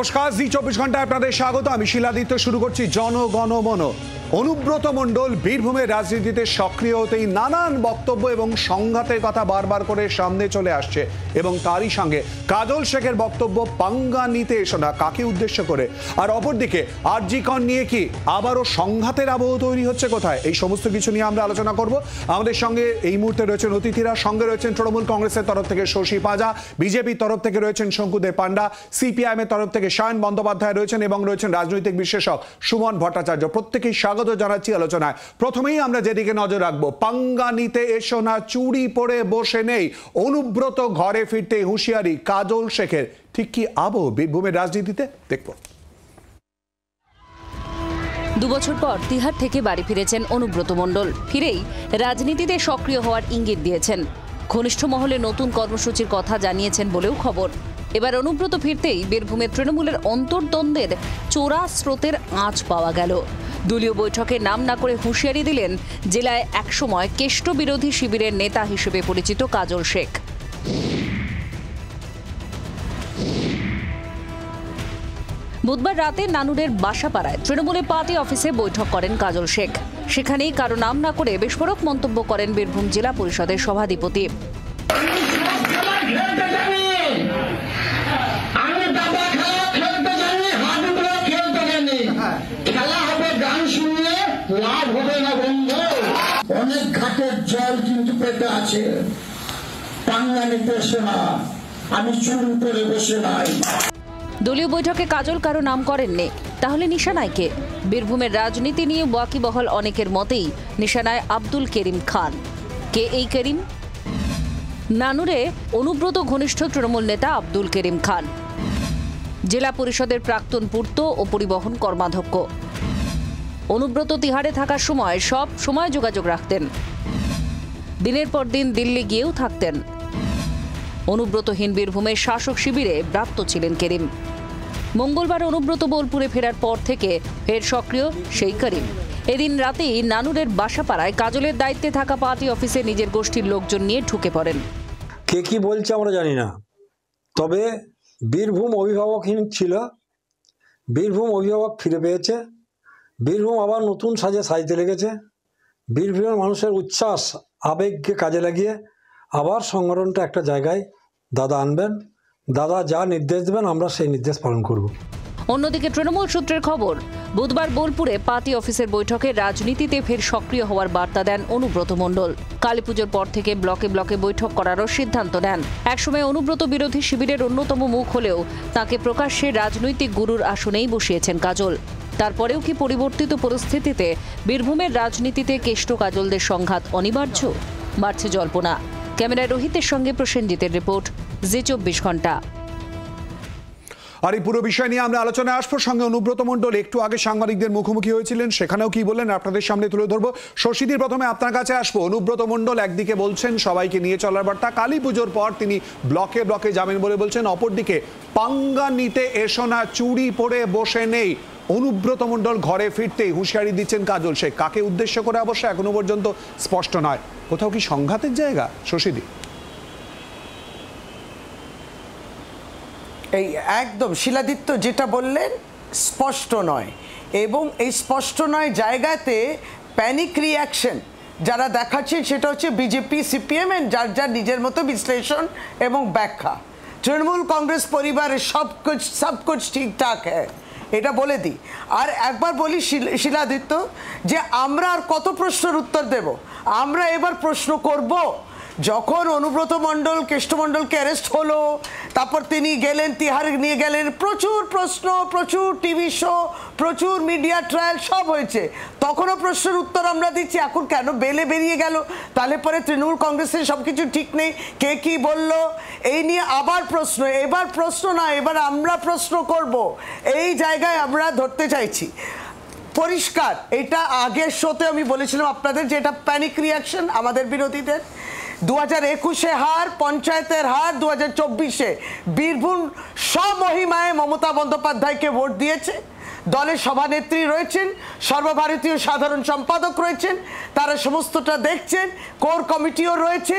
নমস্কার জি চব্বিশ ঘন্টায় আপনাদের স্বাগত আমি শিলাদিত্য শুরু করছি জনগণমন অনুব্রত মণ্ডল বীরভূমের রাজনীতিতে সক্রিয় হতেই নানান বক্তব্য এবং সংঘাতের কথা বারবার করে সামনে চলে আসছে এবং তারই সঙ্গে কাজল শেখের বক্তব্য পাঙ্গা নিতে এসো না কাকে উদ্দেশ্য করে আর অপরদিকে আরজিকন নিয়ে কি আবারও সংঘাতের আবহ তৈরি হচ্ছে কোথায় এই সমস্ত কিছু নিয়ে আমরা আলোচনা করব আমাদের সঙ্গে এই মুহূর্তে রয়েছেন অতিথিরা সঙ্গে রয়েছেন তৃণমূল কংগ্রেসের তরফ থেকে শশী পাজা বিজেপির তরফ থেকে রয়েছেন শঙ্কুদেব পান্ডা সিপিআইএম এর তরফ থেকে সায়ন বন্দ্যোপাধ্যায় রয়েছেন এবং রয়েছেন রাজনৈতিক বিশ্লেষক সুমন ভট্টাচার্য প্রত্যেকেই স্বাগত স্বাগত জানাচ্ছি আলোচনায় প্রথমেই আমরা যেদিকে নজর রাখবো পাঙ্গা নিতে এসো না চুরি পরে বসে নেই অনুব্রত ঘরে ফিরতে হুঁশিয়ারি কাজল শেখের ঠিক কি আবহ বীরভূমের রাজনীতিতে দেখবো দুবছর পর তিহার থেকে বাড়ি ফিরেছেন অনুব্রত মণ্ডল ফিরেই রাজনীতিতে সক্রিয় হওয়ার ইঙ্গিত দিয়েছেন ঘনিষ্ঠ মহলে নতুন কর্মসূচির কথা জানিয়েছেন বলেও খবর এবার অনুব্রত ফিরতেই বীরভূমের তৃণমূলের অন্তর্দ্বন্দ্বের চোরা স্রোতের আঁচ পাওয়া গেল দলীয় বৈঠকে নাম না করে হুঁশিয়ারি দিলেন জেলায় একসময় কেষ্ট বিরোধী শিবিরের নেতা হিসেবে পরিচিত কাজল শেখ বুধবার রাতে নানুরের বাসাপাড়ায় তৃণমূলের পার্টি অফিসে বৈঠক করেন কাজল শেখ সেখানেই কারো নাম না করে বিস্ফোরক মন্তব্য করেন বীরভূম জেলা পরিষদের সভাধিপতি লাভ হবে না বন্ধু অনেক ঘাটের জল কিন্তু পেটে আছে টাঙ্গা নিতেছে না আমি চুল করে বসে নাই দলীয় বৈঠকে কাজল কারো নাম করেননি তাহলে নিশানায় কে বীরভূমের রাজনীতি নিয়ে ওয়াকিবহল অনেকের মতেই নিশানায় আব্দুল করিম খান কে এই করিম নানুরে অনুব্রত ঘনিষ্ঠ তৃণমূল নেতা আব্দুল করিম খান জেলা পরিষদের প্রাক্তন পূর্ত ও পরিবহন কর্মাধ্যক্ষ অনুব্রত তিহারে থাকার সময় সব সময় যোগাযোগ রাখতেন দিনের পর দিন দিল্লি গিয়েও থাকতেন অনুব্রতহীন বীরভূমের শাসক শিবিরে ব্রাত্য ছিলেন কেরিম মঙ্গলবার অনুব্রত বোলপুরে ফেরার পর থেকে ফের সক্রিয় সেই করিম এদিন রাতেই নানুরের বাসাপাড়ায় কাজলের দায়িত্বে থাকা পার্টি অফিসে নিজের গোষ্ঠীর লোকজন নিয়ে ঢুকে পড়েন কে কি বলছে আমরা জানি না তবে বীরভূম অভিভাবকহীন ছিল বীরভূম অভিভাবক ফিরে পেয়েছে বীরভূম আবার নতুন সাজে সাজতে লেগেছে বীরভূমের মানুষের উচ্ছ্বাস আবেগকে কাজে লাগিয়ে আবার সংগঠনটা একটা জায়গায় দাদা আনবেন দাদা যা নির্দেশ দেবেন আমরা সেই নির্দেশ পালন করব অন্যদিকে তৃণমূল সূত্রের খবর বুধবার বোলপুরে পার্টি অফিসের বৈঠকে রাজনীতিতে ফের সক্রিয় হওয়ার বার্তা দেন অনুব্রত মণ্ডল কালী পুজোর পর থেকে ব্লকে ব্লকে বৈঠক করারও সিদ্ধান্ত নেন একসময় অনুব্রত বিরোধী শিবিরের অন্যতম মুখ হলেও তাকে প্রকাশ্যে রাজনৈতিক গুরুর আসনেই বসিয়েছেন কাজল তারপরেও কি পরিবর্তিত পরিস্থিতিতে বীরভূমের রাজনীতিতে কেষ্ট কাজলদের সংঘাত অনিবার্য বাড়ছে জল্পনা ক্যামেরায় রোহিতের সঙ্গে প্রসেনজিতের রিপোর্ট জি চব্বিশ ঘন্টা আর এই পুরো বিষয় নিয়ে আমরা আলোচনায় আসবো সঙ্গে অনুব্রত মণ্ডল একটু আগে সাংবাদিকদের মুখোমুখি হয়েছিলেন সেখানেও কি বললেন আপনাদের সামনে তুলে ধরবো শশীদির প্রথমে আপনার কাছে আসবো অনুব্রত মণ্ডল একদিকে বলছেন সবাইকে নিয়ে চলার বার্তা কালী পুজোর পর তিনি ব্লকে ব্লকে যাবেন বলে বলছেন অপরদিকে পাঙ্গা নিতে এসো না চুরি পরে বসে নেই অনুব্রত মণ্ডল ঘরে ফিরতেই হুঁশিয়ারি দিচ্ছেন কাজল সে কাকে উদ্দেশ্য করে অবশ্য এখনো পর্যন্ত স্পষ্ট নয় কোথাও কি সংঘাতের জায়গা শশীদি এই একদম শিলাদিত্য যেটা বললেন স্পষ্ট নয় এবং এই স্পষ্ট নয় জায়গাতে প্যানিক রিয়াকশন যারা দেখাচ্ছেন সেটা হচ্ছে বিজেপি সিপিএম অ্যান্ড যার যার নিজের মতো বিশ্লেষণ এবং ব্যাখ্যা তৃণমূল কংগ্রেস পরিবারের সব কিছু সব কিছু ঠিকঠাক হ্যাঁ এটা বলে দিই আর একবার বলি শিলাদিত্য যে আমরা আর কত প্রশ্নের উত্তর দেব আমরা এবার প্রশ্ন করব যখন অনুব্রত মণ্ডল কৃষ্ণমণ্ডলকে অ্যারেস্ট হলো তারপর তিনি গেলেন তিহার নিয়ে গেলেন প্রচুর প্রশ্ন প্রচুর টিভি শো প্রচুর মিডিয়া ট্রায়াল সব হয়েছে তখনও প্রশ্নের উত্তর আমরা দিচ্ছি এখন কেন বেলে বেরিয়ে গেল তাহলে পরে তৃণমূল কংগ্রেসের সব কিছু ঠিক নেই কে কি বলল এই নিয়ে আবার প্রশ্ন এবার প্রশ্ন না এবার আমরা প্রশ্ন করব এই জায়গায় আমরা ধরতে চাইছি পরিষ্কার এটা আগের শোতে আমি বলেছিলাম আপনাদের যে এটা প্যানিক রিয়াকশন আমাদের বিরোধীদের দু হাজার একুশে হার পঞ্চায়েতের হার দু হাজার চব্বিশে বীরভূম স্বমহিমায় মমতা বন্দ্যোপাধ্যায়কে ভোট দিয়েছে দলের সভানেত্রী রয়েছেন সর্বভারতীয় সাধারণ সম্পাদক রয়েছেন তারা সমস্তটা দেখছেন কোর কমিটিও রয়েছে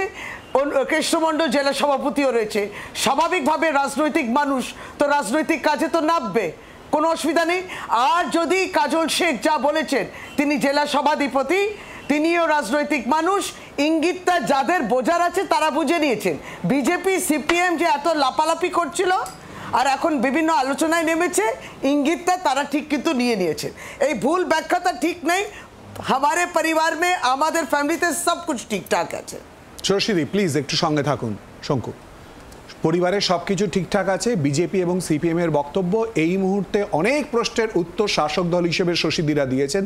কৃষ্ণমণ্ডল জেলা সভাপতিও রয়েছে স্বাভাবিকভাবে রাজনৈতিক মানুষ তো রাজনৈতিক কাজে তো নামবে কোনো অসুবিধা নেই আর যদি কাজল শেখ যা বলেছেন তিনি জেলা সভাধিপতি তিনিও রাজনৈতিক মানুষ ইঙ্গিতটা যাদের বোঝার আছে তারা বুঝে নিয়েছেন বিজেপি সিপিএম যে এত লাপালাপি করছিল আর এখন বিভিন্ন আলোচনায় নেমেছে ইঙ্গিতটা তারা ঠিক কিন্তু নিয়ে নিয়েছে এই ভুল ব্যাখ্যাটা ঠিক নেই আমাদের পরিবার মে আমাদের ফ্যামিলিতে সব কিছু ঠিকঠাক আছে শশীদি প্লিজ একটু সঙ্গে থাকুন শঙ্কু পরিবারের সব কিছু ঠিকঠাক আছে বিজেপি এবং সিপিএম এর বক্তব্য এই মুহূর্তে অনেক প্রশ্নের উত্তর শাসক দল হিসেবে শশীদিরা দিয়েছেন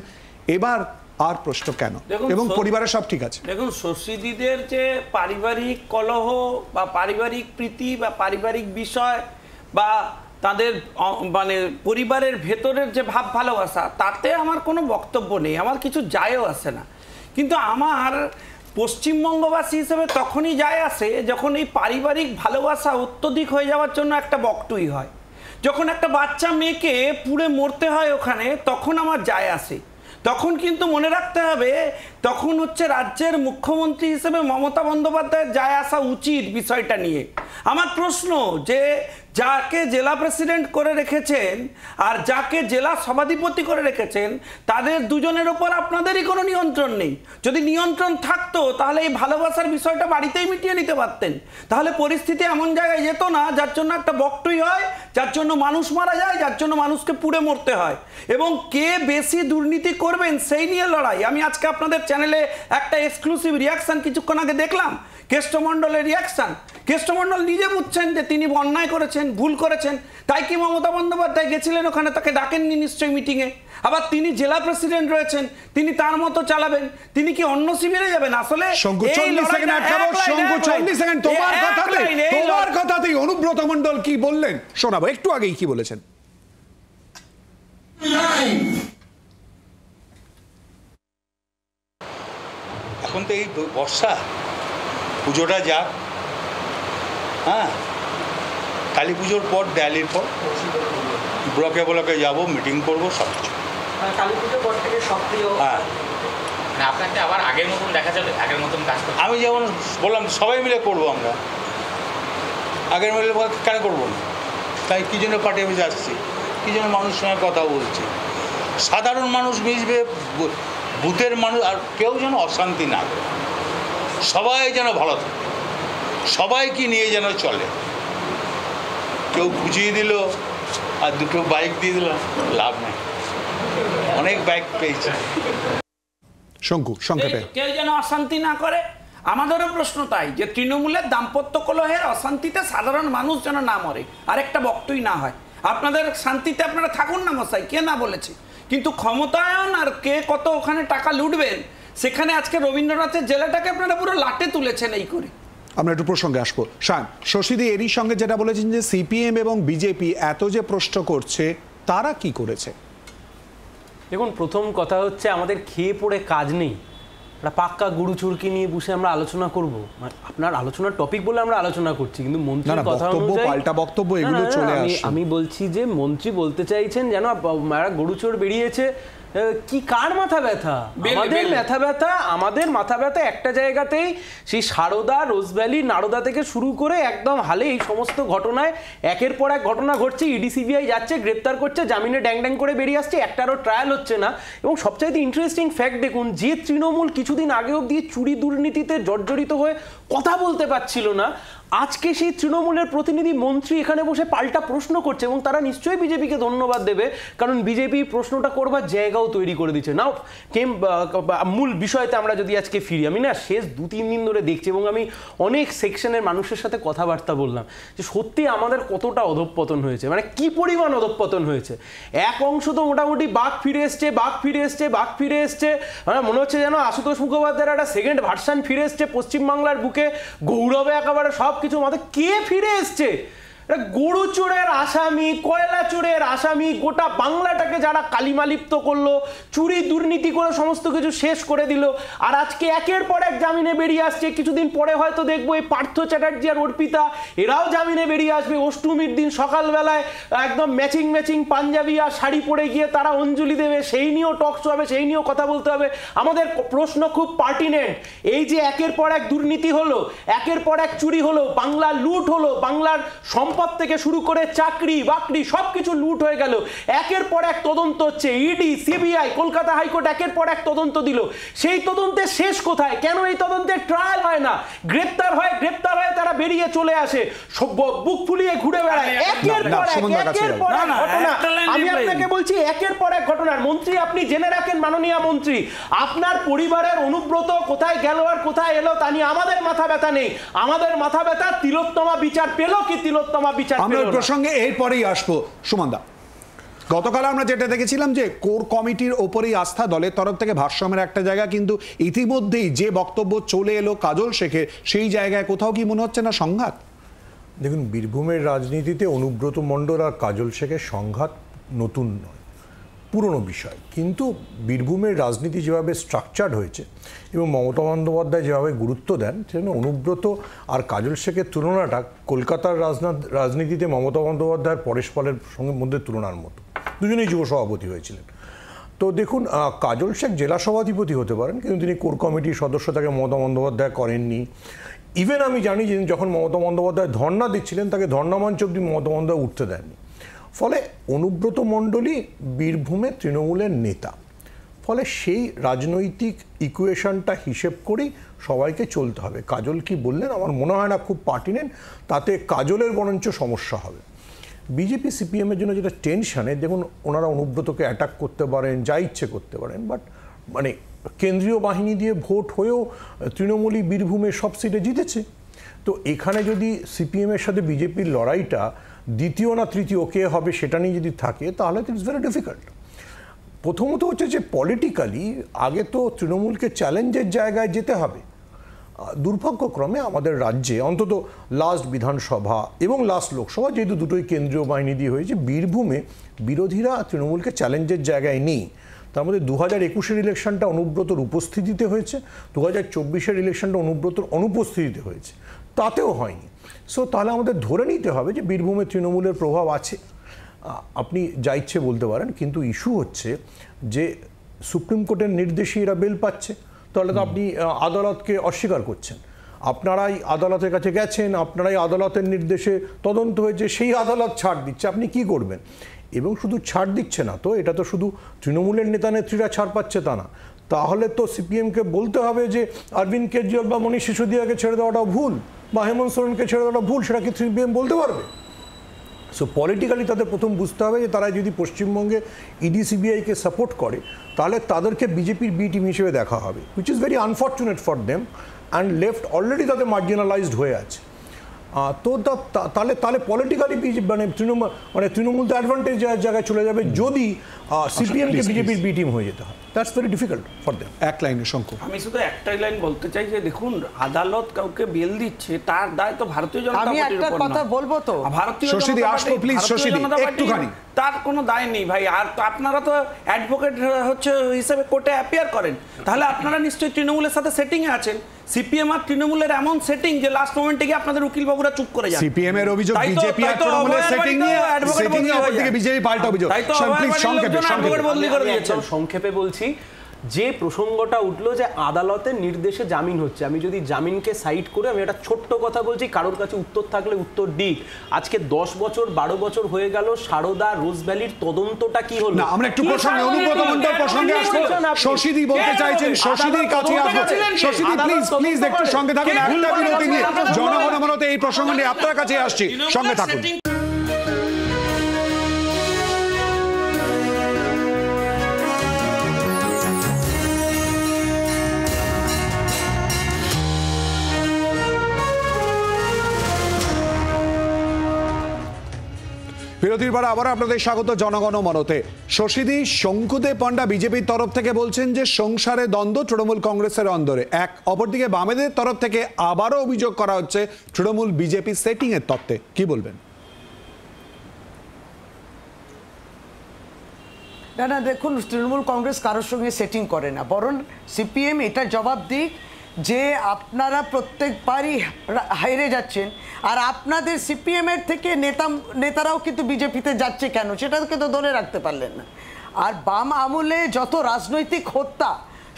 এবার আর প্রশ্ন কেন এবং পরিবারে সব ঠিক আছে দেখুন শশীদিদের যে পারিবারিক কলহ বা পারিবারিক প্রীতি বা পারিবারিক বিষয় বা তাদের মানে পরিবারের ভেতরের যে ভাব ভালোবাসা তাতে আমার কোনো বক্তব্য নেই আমার কিছু যায়ও আসে না কিন্তু আমার পশ্চিমবঙ্গবাসী হিসেবে তখনই যায় আসে যখন এই পারিবারিক ভালোবাসা অত্যধিক হয়ে যাওয়ার জন্য একটা বকটুই হয় যখন একটা বাচ্চা মেয়েকে পুড়ে মরতে হয় ওখানে তখন আমার যায় আসে তখন কিন্তু মনে রাখতে হবে তখন হচ্ছে রাজ্যের মুখ্যমন্ত্রী হিসেবে মমতা বন্দ্যোপাধ্যায়ের যায় আসা উচিত বিষয়টা নিয়ে আমার প্রশ্ন যে যাকে জেলা প্রেসিডেন্ট করে রেখেছেন আর যাকে জেলা সভাধিপতি করে রেখেছেন তাদের দুজনের ওপর আপনাদেরই কোনো নিয়ন্ত্রণ নেই যদি নিয়ন্ত্রণ থাকতো তাহলে এই ভালোবাসার বিষয়টা বাড়িতেই মিটিয়ে নিতে পারতেন তাহলে পরিস্থিতি এমন জায়গায় যেত না যার জন্য একটা বক্তই হয় যার জন্য মানুষ মারা যায় যার জন্য মানুষকে পুড়ে মরতে হয় এবং কে বেশি দুর্নীতি করবেন সেই নিয়ে লড়াই আমি আজকে আপনাদের চ্যানেলে একটা এক্সক্লুসিভ রিয়াকশান কিছুক্ষণ আগে দেখলাম কেষ্টমণ্ডলের রিয়াকশান কেষ্টমন্ডল নিজে বুঝছেন যে তিনি অন্যায় করেছেন ভুল করেছেন তাই কি মমতা বন্দ্যোপাধ্যায় গেছিলেন ওখানে তাকে ডাকেননি নিশ্চয়ই মিটিংয়ে আবার তিনি জেলা প্রেসিডেন্ট রয়েছেন তিনি তার মতো চালাবেন তিনি কি অন্য শিবিরে যাবেন আসলে অনুব্রত মন্ডল কি বললেন শোনাবো একটু আগেই কি বলেছেন এখন তো এই বর্ষা পুজোটা যাক হ্যাঁ কালী পুজোর পর দেয়ালির পর ব্লকে ব্লকে যাব মিটিং করবো সব কিছু মানে হ্যাঁ মানে আপনাকে আবার আগের মতন দেখা মতন কাজ আমি যেমন বললাম সবাই মিলে করবো আমরা আগের মিলে কেন করবো না তাই কী জন্য পার্টি অফিসে আসছি কী জন্য মানুষের সঙ্গে কথা বলছি সাধারণ মানুষ মিশবে ভূতের মানুষ আর কেউ যেন অশান্তি না করে সবাই যেন ভালো থাকে সবাইকে নিয়ে যেন চলে কেউ বুঝিয়ে দিল আর দুটো বাইক দিয়ে দিল লাভ নেই অনেক বাইক পেয়েছে শঙ্কু সংক্ষেপে কেউ যেন অশান্তি না করে আমাদেরও প্রশ্ন তাই যে তৃণমূলের দাম্পত্য কলহের অশান্তিতে সাধারণ মানুষ যেন না মরে আরেকটা বক্তই না হয় আপনাদের শান্তিতে আপনারা থাকুন না মশাই কে না বলেছে কিন্তু ক্ষমতায়ন আর কে কত ওখানে টাকা লুটবেন সেখানে আজকে রবীন্দ্রনাথের জেলাটাকে আপনারা পুরো লাটে তুলেছেন এই করে আমরা একটু প্রসঙ্গে আসবো শান শশীদি এরই সঙ্গে যেটা বলেছেন যে সিপিএম এবং বিজেপি এত যে প্রশ্ন করছে তারা কি করেছে দেখুন প্রথম কথা হচ্ছে আমাদের খেয়ে পড়ে কাজ নেই একটা পাক্কা গুরু চুরকি নিয়ে বসে আমরা আলোচনা করব মানে আপনার আলোচনার টপিক বলে আমরা আলোচনা করছি কিন্তু মন্ত্রীর কথা অনুযায়ী পাল্টা বক্তব্য এগুলো চলে আসে আমি বলছি যে মন্ত্রী বলতে চাইছেন যেন মানে গরু চোর বেরিয়েছে কি কার মাথা ব্যথা আমাদের মাথা ব্যথা আমাদের মাথা ব্যথা একটা জায়গাতেই সেই সারদা রোজভ্যালি নারদা থেকে শুরু করে একদম হালে এই সমস্ত ঘটনায় একের পর এক ঘটনা ঘটছে ইডি সিবিআই যাচ্ছে গ্রেপ্তার করছে জামিনে ড্যাং ড্যাং করে বেরিয়ে আসছে একটারও ট্রায়াল হচ্ছে না এবং সবচাইতে ইন্টারেস্টিং ফ্যাক্ট দেখুন যে তৃণমূল কিছুদিন আগে অব্দি চুরি দুর্নীতিতে জর্জরিত হয়ে কথা বলতে পারছিল না আজকে সেই তৃণমূলের প্রতিনিধি মন্ত্রী এখানে বসে পাল্টা প্রশ্ন করছে এবং তারা নিশ্চয়ই বিজেপিকে ধন্যবাদ দেবে কারণ বিজেপি প্রশ্নটা করবার জায়গাও তৈরি করে দিচ্ছে নাও কেম মূল বিষয়তে আমরা যদি আজকে ফিরি আমি না শেষ দু তিন দিন ধরে দেখছি এবং আমি অনেক সেকশনের মানুষের সাথে কথাবার্তা বললাম যে সত্যি আমাদের কতটা অধঃপতন হয়েছে মানে কি পরিমাণ অধঃপতন হয়েছে এক অংশ তো মোটামুটি বাঘ ফিরে এসছে বাঘ ফিরে এসছে বাঘ ফিরে এসছে মানে মনে হচ্ছে যেন আশুতোষ মুখোপাধ্যায়ের একটা সেকেন্ড ভার্সান ফিরে এসছে পশ্চিমবাংলার বুকে গৌরবে একেবারে সব সবকিছু কিছু আমাদের কে ফিরে এসছে গরু চোরের আসামি কয়লা চোরের আসামি গোটা বাংলাটাকে যারা কালিমালিপ্ত করলো চুরি দুর্নীতি করে সমস্ত কিছু শেষ করে দিল আর আজকে একের পর এক জামিনে বেরিয়ে আসছে কিছুদিন পরে হয়তো দেখবো এই পার্থ চ্যাটার্জি আর অর্পিতা এরাও জামিনে বেরিয়ে আসবে অষ্টমীর দিন সকালবেলায় একদম ম্যাচিং ম্যাচিং পাঞ্জাবি আর শাড়ি পরে গিয়ে তারা অঞ্জলি দেবে সেই নিয়েও টক হবে সেই নিয়েও কথা বলতে হবে আমাদের প্রশ্ন খুব পার্টিনেন্ট এই যে একের পর এক দুর্নীতি হলো একের পর এক চুরি হলো বাংলা লুট হলো বাংলার সম সম্পদ থেকে শুরু করে চাকরি বাকরি সবকিছু লুট হয়ে গেল একের পর এক তদন্ত হচ্ছে ED e CBI Kolkata high court একের পর এক তদন্ত দিল সেই তদন্তের শেষ কোথায় কেন এই তদন্তের ট্রায়াল হয় না গ্রেপ্তার হয় গ্রেপ্তার হয় তারা বেরিয়ে চলে আসে বুক ফুলিয়ে ঘুরে বেড়ায় একের পর একের পর আমি আপনাকে বলছি একের পর এক ঘটনার মন্ত্রী আপনি জেনে রাখেন মাননীয় মন্ত্রী আপনার পরিবারের অনুব্রত কোথায় গেল আর কোথায় এলো তা নিয়ে আমাদের মাথা ব্যথা নেই আমাদের মাথা ব্যথা তিলোত্তমা বিচার পেল কি তিলোত্তমা বা বিচার আমরা প্রসঙ্গে এরপরেই আসবো সুমানদা গতকাল আমরা যেটা দেখেছিলাম যে কোর কমিটির ওপরেই আস্থা দলের তরফ থেকে ভারসাম্যের একটা জায়গা কিন্তু ইতিমধ্যেই যে বক্তব্য চলে এলো কাজল শেখের সেই জায়গায় কোথাও কি মনে হচ্ছে না সংঘাত দেখুন বীরভূমের রাজনীতিতে অনুব্রত মণ্ডল আর কাজল শেখের সংঘাত নতুন নয় পুরনো বিষয় কিন্তু বীরভূমের রাজনীতি যেভাবে স্ট্রাকচার্ড হয়েছে এবং মমতা বন্দ্যোপাধ্যায় যেভাবে গুরুত্ব দেন সেজন্য অনুব্রত আর কাজল শেখের তুলনাটা কলকাতার রাজনীতিতে মমতা বন্দ্যোপাধ্যায়ের পরেশ পালের সঙ্গে মধ্যে তুলনার মতো দুজনেই যুব সভাপতি হয়েছিলেন তো দেখুন কাজল শেখ জেলা সভাধিপতি হতে পারেন কিন্তু তিনি কোর কমিটির সদস্য তাকে মমতা বন্দ্যোপাধ্যায় করেননি ইভেন আমি জানি যে যখন মমতা বন্দ্যোপাধ্যায় ধর্না দিচ্ছিলেন তাকে ধর্না মঞ্চ অব্দি মমতা বন্দ্যোপাধ্যায় উঠতে দেননি ফলে অনুব্রত মণ্ডলী বীরভূমে তৃণমূলের নেতা ফলে সেই রাজনৈতিক ইকুয়েশনটা হিসেব করেই সবাইকে চলতে হবে কাজল কি বললেন আমার মনে হয় না খুব পার্টি নেন তাতে কাজলের বরঞ্চ সমস্যা হবে বিজেপি সিপিএমের জন্য যেটা টেনশানে দেখুন ওনারা অনুব্রতকে অ্যাটাক করতে পারেন যা ইচ্ছে করতে পারেন বাট মানে কেন্দ্রীয় বাহিনী দিয়ে ভোট হয়েও তৃণমূলই বীরভূমে সব সিটে জিতেছে তো এখানে যদি সিপিএমের সাথে বিজেপির লড়াইটা দ্বিতীয় না তৃতীয় কে হবে সেটা নিয়ে যদি থাকে তাহলে ইটস ভেরি ডিফিকাল্ট প্রথমত হচ্ছে যে পলিটিক্যালি আগে তো তৃণমূলকে চ্যালেঞ্জের জায়গায় যেতে হবে দুর্ভাগ্যক্রমে আমাদের রাজ্যে অন্তত লাস্ট বিধানসভা এবং লাস্ট লোকসভা যেহেতু দুটোই কেন্দ্রীয় বাহিনী দিয়ে হয়েছে বীরভূমে বিরোধীরা তৃণমূলকে চ্যালেঞ্জের জায়গায় নেই তার মধ্যে দু হাজার একুশের ইলেকশনটা অনুব্রতর উপস্থিতিতে হয়েছে দু হাজার চব্বিশের ইলেকশনটা অনুব্রতর অনুপস্থিতিতে হয়েছে তাতেও হয়নি সো তাহলে আমাদের ধরে নিতে হবে যে বীরভূমে তৃণমূলের প্রভাব আছে আপনি যা ইচ্ছে বলতে পারেন কিন্তু ইস্যু হচ্ছে যে সুপ্রিম কোর্টের নির্দেশে এরা বেল পাচ্ছে তাহলে তো আপনি আদালতকে অস্বীকার করছেন আপনারাই আদালতের কাছে গেছেন আপনারাই আদালতের নির্দেশে তদন্ত হয়েছে সেই আদালত ছাড় দিচ্ছে আপনি কি করবেন এবং শুধু ছাড় দিচ্ছে না তো এটা তো শুধু তৃণমূলের নেতা নেত্রীরা ছাড় পাচ্ছে তা না তাহলে তো সিপিএমকে বলতে হবে যে অরবিন্দ কেজরিওয়াল বা মনীষ সিসোদিয়াকে ছেড়ে দেওয়াটা ভুল বা হেমন্ত সোরেনকে ছেড়ে দেওয়াটা ভুল সেটা কি সিপিএম বলতে পারবে সো পলিটিক্যালি তাদের প্রথম বুঝতে হবে যে তারা যদি পশ্চিমবঙ্গে ইডি সিবিআইকে সাপোর্ট করে তাহলে তাদেরকে বিজেপির বি টিম হিসেবে দেখা হবে which is very unfortunate for them and left already তাদের মার্জিনালাইজড হয়ে আছে তো তাহলে তাহলে পলিটিক্যালি মানে তৃণমূল মানে তৃণমূল তো অ্যাডভান্টেজ জায়গায় চলে যাবে যদি বিজেপির বি টিম হয়ে যেতে হয় that's very difficult for them এক লাইনে আমি শুধু একটাই লাইন বলতে চাই যে দেখুন আদালত কাউকে বেল দিচ্ছে তার দায় তো ভারতীয় জনতা আমি একটা কথা বলবো তো ভারতীয় শশীদি আসো প্লিজ শশীদি একটুখানি তার কোনো দায় নেই ভাই আর আপনারা তো অ্যাডভোকেট হচ্ছে হিসেবে কোর্টে অ্যাপিয়ার করেন তাহলে আপনারা নিশ্চয়ই তৃণমূলের সাথে এ আছেন সিপিএম আর তৃণমূলের এমন সেটিং যে লাস্ট মোমেন্টে গিয়ে আপনাদের উকিল বাবুরা চুপ করে যায় সিপিএম এর অভিযোগ বিজেপি আর তৃণমূলের সেটিং নিয়ে সেটিং নিয়ে বিজেপি পাল্টা অভিযোগ সংক্ষেপে বলছি যে প্রসঙ্গটা উঠলো যে আদালতের নির্দেশে জামিন হচ্ছে আমি যদি জামিনকে সাইড করে আমি একটা ছোট্ট কথা বলছি কারোর কাছে উত্তর থাকলে উত্তর দিক আজকে দশ বছর বারো বছর হয়ে গেল সারদা রোজ ভ্যালির তদন্তটা কি হলো আমরা একটু প্রসঙ্গে অনুব্রত মন্ডল প্রসঙ্গে আসবো শশীদি বলতে চাইছেন শশীদির কাছে আসবো শশীদি প্লিজ প্লিজ একটু সঙ্গে থাকুন একটা বিরতি নিয়ে জনগণ এই প্রসঙ্গ নিয়ে আপনার কাছে আসছি সঙ্গে থাকুন বিরতির পর আবার আপনাদের স্বাগত জনগণ মনতে শশীদি শঙ্কুদেব পণ্ডা বিজেপির তরফ থেকে বলছেন যে সংসারে দ্বন্দ্ব তৃণমূল কংগ্রেসের অন্দরে এক অপরদিকে বামেদের তরফ থেকে আবারও অভিযোগ করা হচ্ছে তৃণমূল বিজেপি সেটিং এর তত্ত্বে কি বলবেন না না দেখুন তৃণমূল কংগ্রেস কারোর সঙ্গে সেটিং করে না বরং সিপিএম এটা জবাব দিক যে আপনারা প্রত্যেকবারই হাইরে যাচ্ছেন আর আপনাদের সিপিএমের থেকে নেতা নেতারাও কিন্তু বিজেপিতে যাচ্ছে কেন সেটাকে তো ধরে রাখতে পারলেন না আর বাম আমলে যত রাজনৈতিক হত্যা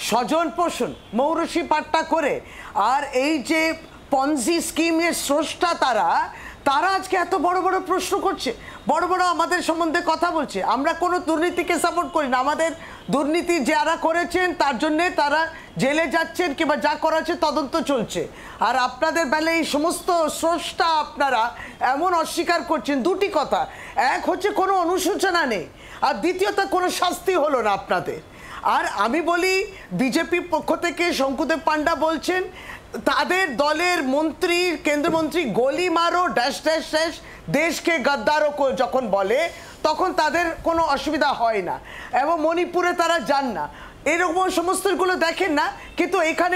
স্বজন পোষণ মৌরসী পাট্টা করে আর এই যে পঞ্জি স্কিমের স্রষ্টা তারা তারা আজকে এত বড় বড় প্রশ্ন করছে বড় বড় আমাদের সম্বন্ধে কথা বলছে আমরা কোনো দুর্নীতিকে সাপোর্ট করি না আমাদের দুর্নীতি যারা করেছেন তার জন্যে তারা জেলে যাচ্ছেন কিংবা যা করা তদন্ত চলছে আর আপনাদের বেলা এই সমস্ত স্রষ্টা আপনারা এমন অস্বীকার করছেন দুটি কথা এক হচ্ছে কোনো অনুশোচনা নেই আর দ্বিতীয়ত কোনো শাস্তি হলো না আপনাদের আর আমি বলি বিজেপির পক্ষ থেকে শঙ্কুদেব পাণ্ডা বলছেন তাদের দলের মন্ত্রী কেন্দ্রমন্ত্রী গলি মারো ড্যাশ ড্যাশ ড্যাশ দেশকে গদ্দারও যখন বলে তখন তাদের কোনো অসুবিধা হয় না এবং মণিপুরে তারা যান না এরকম সমস্তগুলো দেখেন না কিন্তু এখানে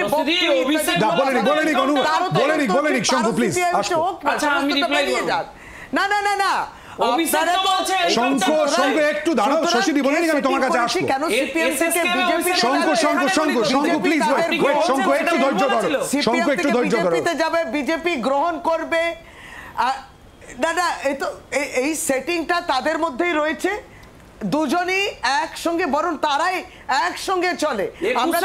না না না না তাদের মধ্যেই রয়েছে দুজনই একসঙ্গে বরং তারাই একসঙ্গে চলে আমরা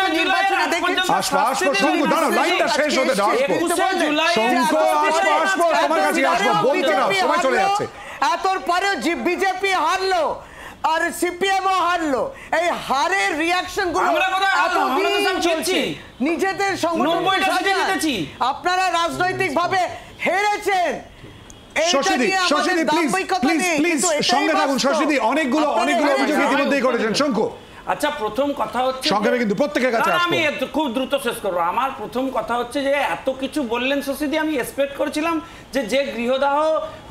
শেষ হতে চলে যাচ্ছে এতর পরেও বিজেপি হারলো আর সিপিএমও হারলো এই হারের রিয়াকশন গুলো নিজেদের সংগঠন আপনারা রাজনৈতিক ভাবে হেরেছেন সঙ্গে অনেকগুলো অনেকগুলো অভিযোগ ইতিমধ্যেই করেছেন শঙ্কু আচ্ছা প্রথম কথা হচ্ছে কিন্তু প্রত্যেকের কাছে আমি খুব দ্রুত শেষ করবো আমার প্রথম কথা হচ্ছে যে এত কিছু বললেন শশীদি আমি এক্সপেক্ট করেছিলাম যে যে গৃহদাহ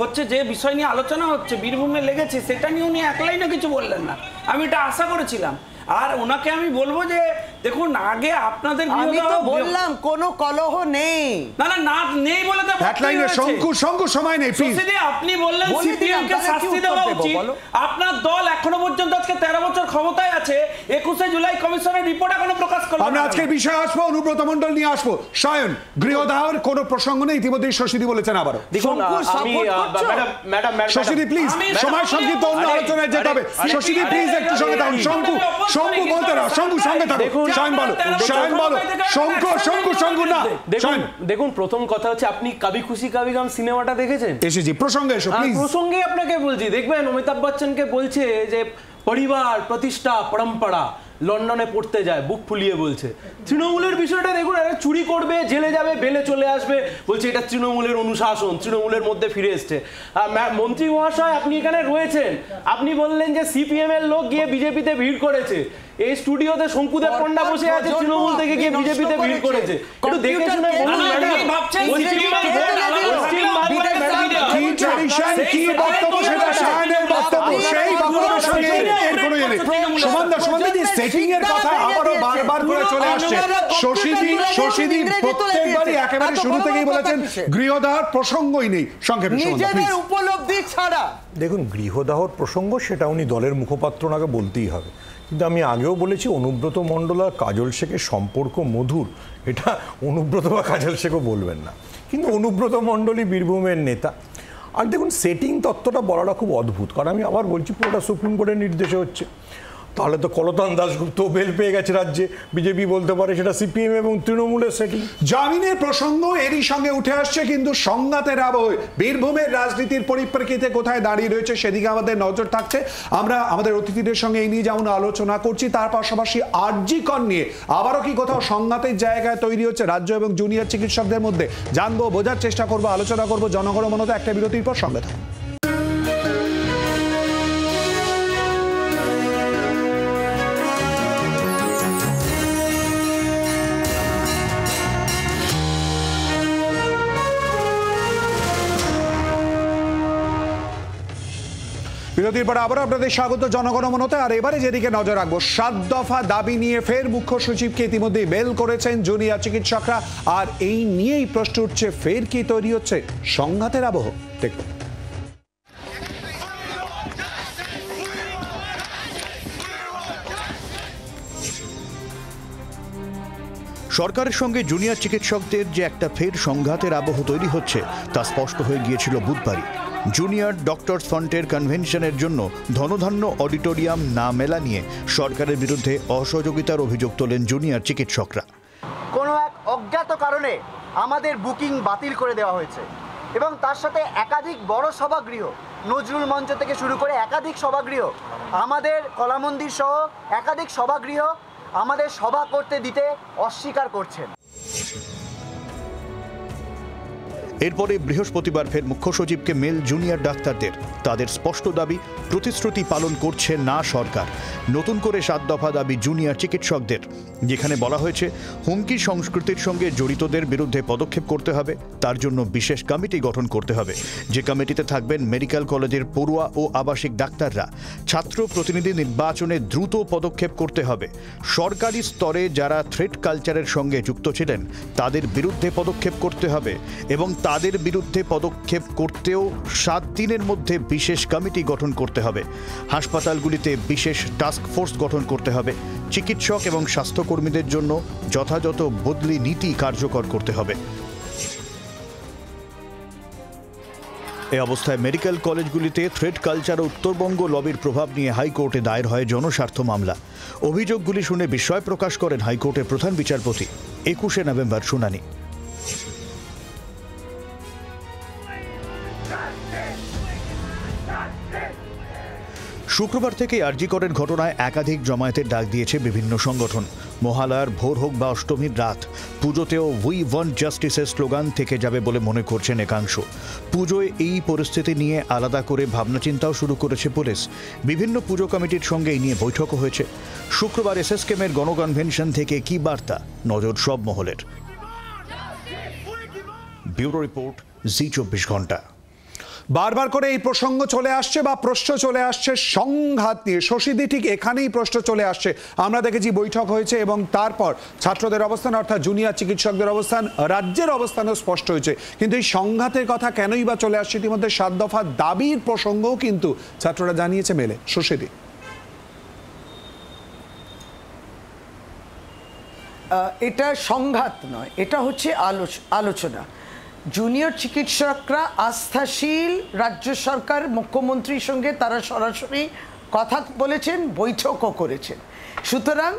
হচ্ছে যে বিষয় নিয়ে আলোচনা হচ্ছে বীরভূমে লেগেছে সেটা নিয়ে উনি একলাই না কিছু বললেন না আমি এটা আশা করেছিলাম আর ওনাকে আমি বলবো যে দেখুন আগে আপনাদের আমি তো বললাম কোনো কলহ নেই না না না নেই বলে তো হেডলাইনে শঙ্কু শঙ্কু সময় নেই প্লিজ আপনি বললেন সিপিএম কে শাস্তি দেওয়া উচিত আপনার দল এখনো পর্যন্ত আজকে 13 বছর ক্ষমতায় আছে 21 জুলাই কমিশনের রিপোর্ট এখনো প্রকাশ করলো আমরা আজকে বিষয় আসবো অনুব্রত মণ্ডল নিয়ে আসবো সায়ন গৃহদাহর কোনো প্রসঙ্গ নেই ইতিমধ্যে শশীদি বলেছেন আবারো দেখুন আমি ম্যাডাম ম্যাডাম শশীদি প্লিজ সময় সংক্ষিপ্ত অন্য আলোচনায় যেতে হবে শশীদি প্লিজ একটু সঙ্গে দাও শঙ্কু শঙ্কু বলতে না শঙ্কু সঙ্গে থাকো দেখুন শঙ্কু দেখুন প্রথম কথা হচ্ছে আপনি কাবি খুশি কাবি গান সিনেমাটা দেখেছেন প্রসঙ্গে প্রসঙ্গে আপনাকে বলছি দেখবেন অমিতাভ বচ্চনকে বলছে যে পরিবার প্রতিষ্ঠা পরম্পরা লন্ডনে পড়তে যায় বুক ফুলিয়ে বলছে তৃণমূলের বিষয়টা দেখুন এরা চুরি করবে জেলে যাবে বেলে চলে আসবে বলছে এটা তৃণমূলের অনুশাসন তৃণমূলের মধ্যে ফিরে এসছে মন্ত্রী মহাশয় আপনি এখানে রয়েছেন আপনি বললেন যে সিপিএম এর লোক গিয়ে বিজেপিতে ভিড় করেছে এই স্টুডিওতে শঙ্কুদেব পণ্ডা বসে আছে তৃণমূল থেকে গিয়ে বিজেপিতে ভিড় করেছে একটু দেখে শুনে বলুন ট্র্যাডিশন কি বক্তব্য সেটা শাহানের বক্তব্য সেই বক্তব্যের সঙ্গে এর কোনো ইয়ে নেই সেটিং এর কথা আবারও বারবার করে চলে আসছে শশীদি শশীদি প্রত্যেকবারই একেবারে শুরু থেকেই বলেছেন গৃহদাহ প্রসঙ্গই নেই সংক্ষেপে নিজেদের উপলব্ধি ছাড়া দেখুন গৃহদাহর প্রসঙ্গ সেটা উনি দলের মুখপাত্র ওনাকে বলতেই হবে কিন্তু আমি আগেও বলেছি অনুব্রত মণ্ডল আর কাজল শেখের সম্পর্ক মধুর এটা অনুব্রত বা কাজল শেখও বলবেন না কিন্তু অনুব্রত মণ্ডলই বীরভূমের নেতা আর দেখুন সেটিং তত্ত্বটা বলাটা খুব অদ্ভুত কারণ আমি আবার বলছি পুরোটা সুপ্রিম কোর্টের নির্দেশে হচ্ছে তাহলে তো কলতান দাসগুপ্ত বেল পেয়ে গেছে রাজ্যে বিজেপি বলতে পারে সেটা সিপিএম এবং তৃণমূলের সেটি জামিনের প্রসঙ্গ এরই সঙ্গে উঠে আসছে কিন্তু সংঘাতের আবহ বীরভূমের রাজনীতির পরিপ্রেক্ষিতে কোথায় দাঁড়িয়ে রয়েছে সেদিকে আমাদের নজর থাকছে আমরা আমাদের অতিথিদের সঙ্গে এই নিয়ে যেমন আলোচনা করছি তার পাশাপাশি আর্জিকর নিয়ে আবারও কি কোথাও সংঘাতের জায়গায় তৈরি হচ্ছে রাজ্য এবং জুনিয়র চিকিৎসকদের মধ্যে জানবো বোঝার চেষ্টা করবো আলোচনা করবো জনগণমনতা একটা বিরতির পর সঙ্গে থাকবো বিরতির পর আবার আপনাদের স্বাগত জনগণমনতে আর এবারে যেদিকে নজর রাখবো সাত দফা দাবি নিয়ে ফের মুখ্য সচিবকে ইতিমধ্যে বেল করেছেন জুনিয়র চিকিৎসকরা আর এই নিয়েই প্রশ্ন উঠছে ফের কি তৈরি হচ্ছে সংঘাতের আবহ দেখুন সরকারের সঙ্গে জুনিয়র চিকিৎসকদের যে একটা ফের সংঘাতের আবহ তৈরি হচ্ছে তা স্পষ্ট হয়ে গিয়েছিল বুধবারই জুনিয়র ডক্টরস ফন্টের কনভেনশনের জন্য ধনধান্য অডিটোরিয়াম না মেলা নিয়ে সরকারের বিরুদ্ধে অসহযোগিতার অভিযোগ তোলেন জুনিয়র চিকিৎসকরা কোনো এক অজ্ঞাত কারণে আমাদের বুকিং বাতিল করে দেওয়া হয়েছে এবং তার সাথে একাধিক বড় সভাগৃহ নজরুল মঞ্চ থেকে শুরু করে একাধিক সভাগৃহ আমাদের কলামন্দির সহ একাধিক সভাগৃহ আমাদের সভা করতে দিতে অস্বীকার করছেন এরপরে বৃহস্পতিবার ফের মুখ্য সচিবকে মেল জুনিয়র ডাক্তারদের তাদের স্পষ্ট দাবি প্রতিশ্রুতি পালন করছে না সরকার নতুন করে সাত দফা দাবি জুনিয়র চিকিৎসকদের যেখানে বলা হয়েছে হুমকি সংস্কৃতির সঙ্গে জড়িতদের বিরুদ্ধে পদক্ষেপ করতে হবে তার জন্য বিশেষ কমিটি গঠন করতে হবে যে কমিটিতে থাকবেন মেডিকেল কলেজের পড়ুয়া ও আবাসিক ডাক্তাররা ছাত্র প্রতিনিধি নির্বাচনে দ্রুত পদক্ষেপ করতে হবে সরকারি স্তরে যারা থ্রেড কালচারের সঙ্গে যুক্ত ছিলেন তাদের বিরুদ্ধে পদক্ষেপ করতে হবে এবং তাদের বিরুদ্ধে পদক্ষেপ করতেও সাত দিনের মধ্যে বিশেষ কমিটি গঠন করতে হবে হাসপাতালগুলিতে বিশেষ টাস্ক ফোর্স গঠন করতে হবে চিকিৎসক এবং স্বাস্থ্যকর্মীদের জন্য যথাযথ বদলি নীতি কার্যকর করতে হবে এ অবস্থায় মেডিকেল কলেজগুলিতে থ্রেড কালচার ও উত্তরবঙ্গ লবির প্রভাব নিয়ে হাইকোর্টে দায়ের হয় জনস্বার্থ মামলা অভিযোগগুলি শুনে বিস্ময় প্রকাশ করেন হাইকোর্টের প্রধান বিচারপতি একুশে নভেম্বর শুনানি শুক্রবার থেকে করের ঘটনায় একাধিক জমায়েতের ডাক দিয়েছে বিভিন্ন সংগঠন মহালয়ার ভোর হোক বা অষ্টমীর রাত পুজোতেও উই ওয়ান জাস্টিসের স্লোগান থেকে যাবে বলে মনে করছেন একাংশ পুজোয় এই পরিস্থিতি নিয়ে আলাদা করে ভাবনাচিন্তাও শুরু করেছে পুলিশ বিভিন্ন পুজো কমিটির সঙ্গে এই নিয়ে বৈঠকও হয়েছে শুক্রবার এসএসকেমের গণকনভেনশন থেকে কি বার্তা নজর সব মহলের ব্যুরো রিপোর্ট জি চব্বিশ ঘন্টা বারবার করে এই প্রসঙ্গ চলে আসছে বা প্রশ্ন চলে আসছে সংঘাত নিয়ে শশীদি ঠিক এখানেই প্রশ্ন চলে আসছে আমরা দেখেছি বৈঠক হয়েছে এবং তারপর ছাত্রদের অবস্থান অর্থাৎ জুনিয়র চিকিৎসকদের অবস্থান রাজ্যের অবস্থানও স্পষ্ট হয়েছে কিন্তু এই সংঘাতের কথা কেনই বা চলে আসছে ইতিমধ্যে সাত দফা দাবির প্রসঙ্গও কিন্তু ছাত্ররা জানিয়েছে মেলে শশীদি এটা সংঘাত নয় এটা হচ্ছে আলোচনা জুনিয়র চিকিৎসকরা আস্থাশীল রাজ্য সরকার মুখ্যমন্ত্রীর সঙ্গে তারা সরাসরি কথা বলেছেন বৈঠকও করেছেন সুতরাং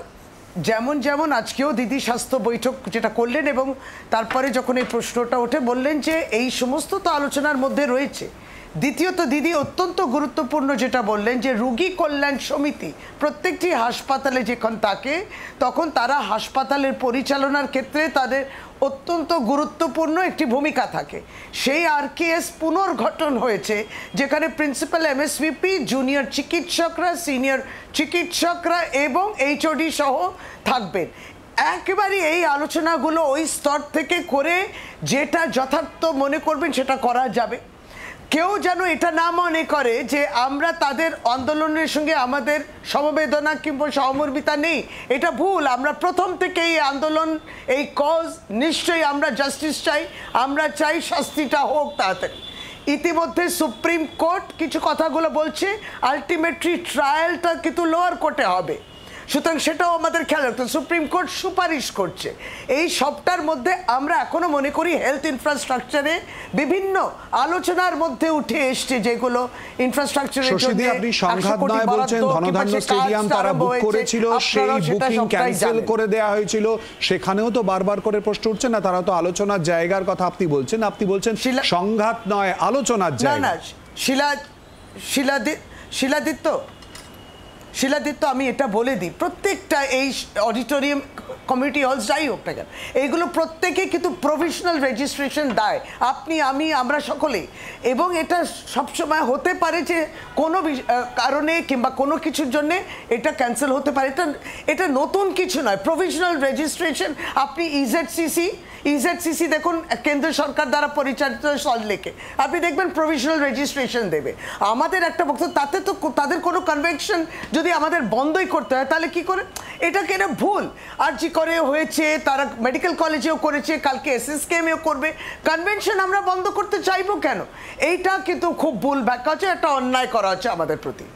যেমন যেমন আজকেও দিদি স্বাস্থ্য বৈঠক যেটা করলেন এবং তারপরে যখন এই প্রশ্নটা ওঠে বললেন যে এই সমস্ত তো আলোচনার মধ্যে রয়েছে দ্বিতীয়ত দিদি অত্যন্ত গুরুত্বপূর্ণ যেটা বললেন যে রোগী কল্যাণ সমিতি প্রত্যেকটি হাসপাতালে যখন থাকে তখন তারা হাসপাতালের পরিচালনার ক্ষেত্রে তাদের অত্যন্ত গুরুত্বপূর্ণ একটি ভূমিকা থাকে সেই আরকেএস পুনর্গঠন হয়েছে যেখানে প্রিন্সিপাল এম এস জুনিয়র চিকিৎসকরা সিনিয়র চিকিৎসকরা এবং এইচওডি সহ থাকবেন একেবারে এই আলোচনাগুলো ওই স্তর থেকে করে যেটা যথার্থ মনে করবেন সেটা করা যাবে কেউ যেন এটা না মনে করে যে আমরা তাদের আন্দোলনের সঙ্গে আমাদের সমবেদনা কিংবা সহমর্মিতা নেই এটা ভুল আমরা প্রথম থেকে এই আন্দোলন এই কজ নিশ্চয়ই আমরা জাস্টিস চাই আমরা চাই শাস্তিটা হোক তাড়াতাড়ি ইতিমধ্যে সুপ্রিম কোর্ট কিছু কথাগুলো বলছে আলটিমেটলি ট্রায়ালটা কিন্তু লোয়ার কোর্টে হবে সুতরাং সেটাও আমাদের খেয়াল রাখতে সুপ্রিম কোর্ট সুপারিশ করছে এই সবটার মধ্যে আমরা এখনও মনে করি হেলথ ইনফ্রাস্ট্রাকচারে বিভিন্ন আলোচনার মধ্যে উঠে এসছে যেগুলো ইনফ্রাস্ট্রাকচারের জন্য আপনি সংঘাত নয় বলছেন ধনধান্য স্টেডিয়াম তারা বুক করেছিল সেই বুকিং ক্যান্সেল করে দেয়া হয়েছিল সেখানেও তো বারবার করে প্রশ্ন উঠছে না তারা তো আলোচনার জায়গার কথা আপনি বলছেন আপনি বলছেন সংঘাত নয় আলোচনার জায়গা না না শিলা শিলাদিত শিলাদিত্য শিলাদিত্য আমি এটা বলে দিই প্রত্যেকটা এই অডিটোরিয়াম কমিউনিটি হল যাই হোক না কেন এইগুলো প্রত্যেকে কিন্তু প্রফেশনাল রেজিস্ট্রেশন দেয় আপনি আমি আমরা সকলে এবং এটা সবসময় হতে পারে যে কোনো কারণে কিংবা কোনো কিছুর জন্যে এটা ক্যান্সেল হতে পারে এটা এটা নতুন কিছু নয় প্রফেশনাল রেজিস্ট্রেশন আপনি ইজেডসিসি e ইজেডসিসি e দেখুন কেন্দ্র সরকার দ্বারা পরিচালিত সল্টলেকে আপনি দেখবেন প্রভিশনাল রেজিস্ট্রেশন দেবে আমাদের একটা বক্তব্য তাতে তো তাদের কোনো কনভেনশন যদি আমাদের বন্ধই করতে হয় তাহলে কি করে এটা কেন ভুল আর জি করে হয়েছে তারা মেডিকেল কলেজেও করেছে কালকে কেমেও করবে কনভেনশন আমরা বন্ধ করতে চাইবো কেন এইটা কিন্তু খুব ভুল ব্যাখ্যা হচ্ছে একটা অন্যায় করা হচ্ছে আমাদের প্রতি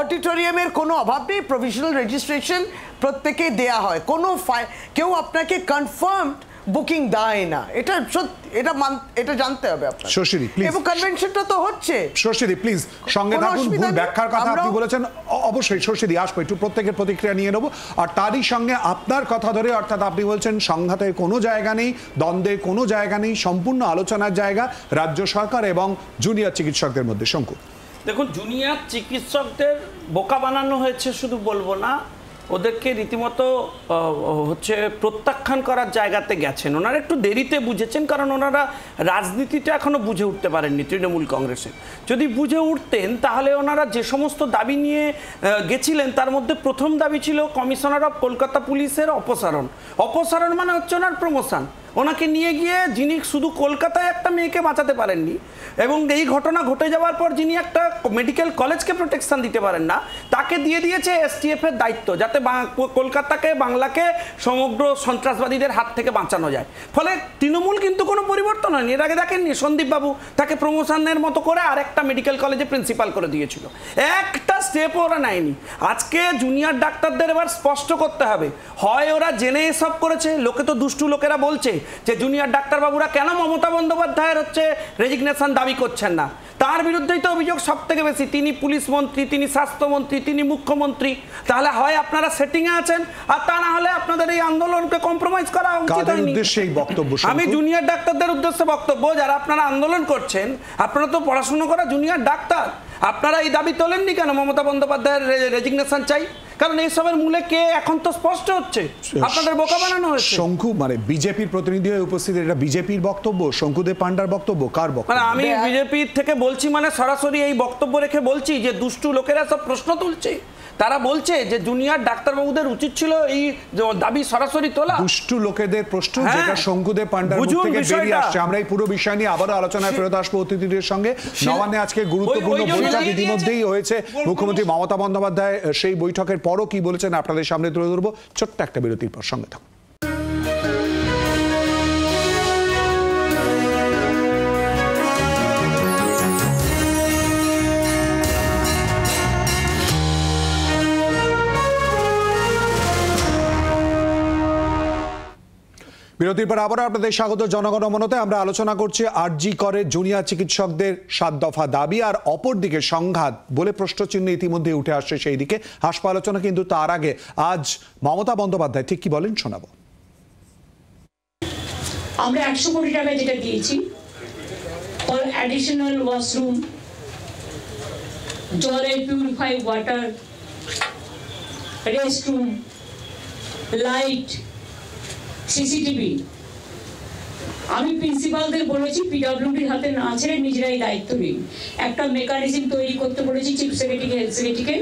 অডিটোরিয়ামের কোনো অভাব নেই প্রভিশনাল রেজিস্ট্রেশন প্রত্যেকেই দেয়া হয় কোনো ফাই কেউ আপনাকে কনফার্মড বুকিং দেয় না এটা সত্যি এটা এটা জানতে হবে আপনার শশীদি প্লিজ এবো কনভেনশনটা তো হচ্ছে শশীদি প্লিজ সঙ্গে থাকুন ভুল ব্যাখ্যার কথা আপনি বলেছেন অবশ্যই শশীদি আসবো একটু প্রত্যেকের প্রতিক্রিয়া নিয়ে নেবো আর তারই সঙ্গে আপনার কথা ধরে অর্থাৎ আপনি বলছেন সংঘাতের কোনো জায়গা নেই দ্বন্দ্বের কোনো জায়গা নেই সম্পূর্ণ আলোচনার জায়গা রাজ্য সরকার এবং জুনিয়র চিকিৎসকদের মধ্যে শঙ্কু দেখুন জুনিয়র চিকিৎসকদের বোকা বানানো হয়েছে শুধু বলবো না ওদেরকে রীতিমতো হচ্ছে প্রত্যাখ্যান করার জায়গাতে গেছেন ওনারা একটু দেরিতে বুঝেছেন কারণ ওনারা রাজনীতিটা এখনও বুঝে উঠতে পারেননি তৃণমূল কংগ্রেসের যদি বুঝে উঠতেন তাহলে ওনারা যে সমস্ত দাবি নিয়ে গেছিলেন তার মধ্যে প্রথম দাবি ছিল কমিশনার অফ কলকাতা পুলিশের অপসারণ অপসারণ মানে হচ্ছে ওনার প্রমোশন ওনাকে নিয়ে গিয়ে যিনি শুধু কলকাতায় একটা মেয়েকে বাঁচাতে পারেননি এবং এই ঘটনা ঘটে যাওয়ার পর যিনি একটা মেডিকেল কলেজকে প্রোটেকশন দিতে পারেন না তাকে দিয়ে দিয়েছে এসটিএফ এর দায়িত্ব যাতে কলকাতাকে বাংলাকে সমগ্র সন্ত্রাসবাদীদের হাত থেকে বাঁচানো যায় ফলে তৃণমূল কিন্তু কোনো পরিবর্তন হয়নি এর আগে দেখেননি সন্দীপবাবু তাকে প্রমোশনের মতো করে আর একটা মেডিকেল কলেজে প্রিন্সিপাল করে দিয়েছিল এক একটা স্টেপও ওরা নেয়নি আজকে জুনিয়র ডাক্তারদের এবার স্পষ্ট করতে হবে হয় ওরা জেনে এসব করেছে লোকে তো দুষ্টু লোকেরা বলছে যে জুনিয়র ডাক্তারবাবুরা কেন মমতা বন্দ্যোপাধ্যায়ের হচ্ছে রেজিগনেশন দাবি করছেন না তার বিরুদ্ধেই তো অভিযোগ সব থেকে বেশি তিনি পুলিশ মন্ত্রী তিনি স্বাস্থ্যমন্ত্রী তিনি মুখ্যমন্ত্রী তাহলে হয় আপনারা সেটিংয়ে আছেন আর তা না হলে আপনাদের এই আন্দোলনকে কম্প্রোমাইজ করা উচিত হয়নি আমি জুনিয়র ডাক্তারদের উদ্দেশ্যে বক্তব্য যারা আপনারা আন্দোলন করছেন আপনারা তো পড়াশুনো করা জুনিয়র ডাক্তার আপনারা এই দাবি তোলেননি কেন মমতা বন্দ্যোপাধ্যায়ের রেজিগনেশন চাই কারণ এইসবের মূলে কে এখন তো স্পষ্ট হচ্ছে আপনাদের বোকা বানানো হয়েছে শঙ্কু মানে বিজেপির প্রতিনিধি হয়ে উপস্থিত এটা বিজেপির বক্তব্য শঙ্কুদেব পান্ডার বক্তব্য কার বক্তব্য মানে আমি বিজেপির থেকে বলছি মানে সরাসরি এই বক্তব্য রেখে বলছি যে দুষ্টু লোকেরা সব প্রশ্ন তুলছে তারা বলছে যে জুনিয়র ডাক্তারবাবুদের উচিত ছিল এই দাবি সরাসরি তোলা দুষ্টু লোকেদের প্রশ্ন হ্যাঁ, যেটা শঙ্কুদেব পান্ডার মুখ থেকে বেরিয়ে আসছে আমরা এই পুরো বিষয় নিয়ে আবারও আলোচনায় ফেরত আসবো অতিথিদের সঙ্গে নবান্নে আজকে গুরুত্বপূর্ণ বৈঠক ইতিমধ্যেই হয়েছে মুখ্যমন্ত্রী মমতা বন্দ্যোপাধ্যায় সেই বৈঠকের পরও কি বলেছেন আপনাদের সামনে তুলে ধরবো ছোট্ট একটা বিরতির পর সঙ্গে থাকুন বিরতির পর আবারও আপনাদের স্বাগত জনগণমনতে আমরা আলোচনা করছি আরজি করে জুনিয়ার চিকিৎসকদের সাত দফা দাবি আর অপরদিকে সংঘাত বলে প্রশ্নচিহ্ন ইতিমধ্যে উঠে আসছে সেই দিকে হাসপা আলোচনা কিন্তু তার আগে আজ মমতা বন্দ্যোপাধ্যায় ঠিক কি বলেন শোনাবো আমরা একশো কোটি টাকা যেটা দিয়েছি ফর অ্যাডিশনাল ওয়াশরুম জলের purify water restroom light CCTV আমি প্রিন্সিপালদের বলেছি পিডাব্লিউডির হাতে না ছেড়ে নিজেরাই দায়িত্ব নিন একটা মেকানিজম তৈরি করতে বলেছি চিফ সেক্রেটারিকে হেলথ সেক্রেটারিকে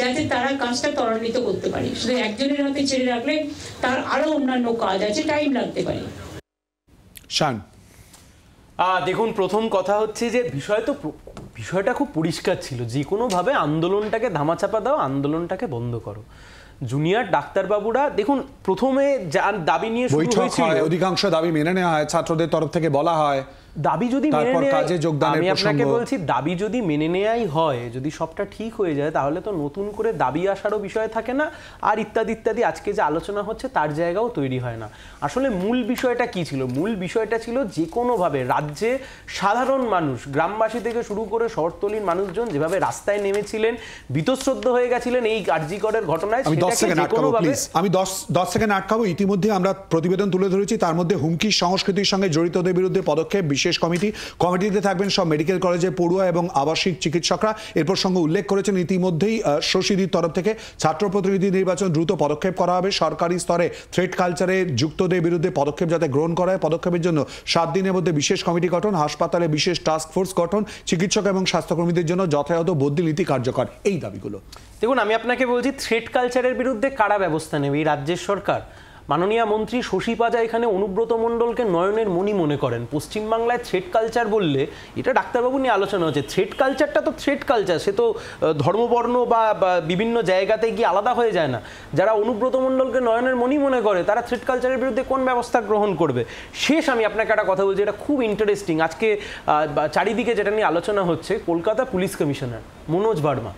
যাতে তারা কাজটা ত্বরান্বিত করতে পারে শুধু একজনের হাতে ছেড়ে রাখলে তার আরও অন্যান্য কাজ আছে টাইম লাগতে পারে শান দেখুন প্রথম কথা হচ্ছে যে বিষয় তো বিষয়টা খুব পরিষ্কার ছিল যে কোনোভাবে আন্দোলনটাকে ধামাচাপা দাও আন্দোলনটাকে বন্ধ করো জুনিয়র ডাক্তারবাবুরা দেখুন প্রথমে যা দাবি নিয়ে শুরু হয়েছিল অধিকাংশ দাবি মেনে নেওয়া হয় ছাত্রদের তরফ থেকে বলা হয় দাবি যদি মেনে কাজে যোগদানের আমি আপনাকে বলছি দাবি যদি মেনে নেয়াই হয় যদি সবটা ঠিক হয়ে যায় তাহলে তো নতুন করে দাবি আসারও বিষয় থাকে না আর ইত্যাদি ইত্যাদি আজকে যে আলোচনা হচ্ছে তার জায়গাও তৈরি হয় না আসলে মূল বিষয়টা কি ছিল মূল বিষয়টা ছিল যে কোনোভাবে রাজ্যে সাধারণ মানুষ গ্রামবাসী থেকে শুরু করে শহরতলীর মানুষজন যেভাবে রাস্তায় নেমেছিলেন বিতশ্রদ্ধ হয়ে গেছিলেন এই কার্যকরের ঘটনায় আমি দশ সেকেন্ড আটকাবো আমি দশ দশ সেকেন্ড আটকাবো ইতিমধ্যে আমরা প্রতিবেদন তুলে ধরেছি তার মধ্যে হুমকি সংস্কৃতির সঙ্গে জড়িতদের বিরুদ্ধে পদক্ষেপ বিশেষ কমিটি কমিটিতে থাকবেন সব মেডিকেল কলেজে পড়ুয়া এবং আবাসিক চিকিৎসকরা এর প্রসঙ্গে উল্লেখ করেছেন ইতিমধ্যেই শশীদির তরফ থেকে ছাত্র প্রতিনিধি নির্বাচন দ্রুত পদক্ষেপ করা হবে সরকারি স্তরে থ্রেড কালচারে যুক্তদের বিরুদ্ধে পদক্ষেপ যাতে গ্রহণ করা হয় পদক্ষেপের জন্য সাত দিনের মধ্যে বিশেষ কমিটি গঠন হাসপাতালে বিশেষ টাস্ক ফোর্স গঠন চিকিৎসক এবং স্বাস্থ্যকর্মীদের জন্য যথাযথ বদলি নীতি কার্যকর এই দাবিগুলো দেখুন আমি আপনাকে বলছি থ্রেড কালচারের বিরুদ্ধে কারা ব্যবস্থা নেবে এই রাজ্যের সরকার মাননীয় মন্ত্রী শশী পাজা এখানে অনুব্রত মণ্ডলকে নয়নের মণি মনে করেন পশ্চিমবাংলায় থ্রেড কালচার বললে এটা ডাক্তারবাবু নিয়ে আলোচনা হচ্ছে থ্রেড কালচারটা তো থ্রেড কালচার সে তো ধর্মবর্ণ বা বিভিন্ন জায়গাতে গিয়ে আলাদা হয়ে যায় না যারা অনুব্রত মণ্ডলকে নয়নের মণি মনে করে তারা থ্রেড কালচারের বিরুদ্ধে কোন ব্যবস্থা গ্রহণ করবে শেষ আমি আপনাকে একটা কথা বলছি এটা খুব ইন্টারেস্টিং আজকে চারিদিকে যেটা নিয়ে আলোচনা হচ্ছে কলকাতা পুলিশ কমিশনার মনোজ বার্মা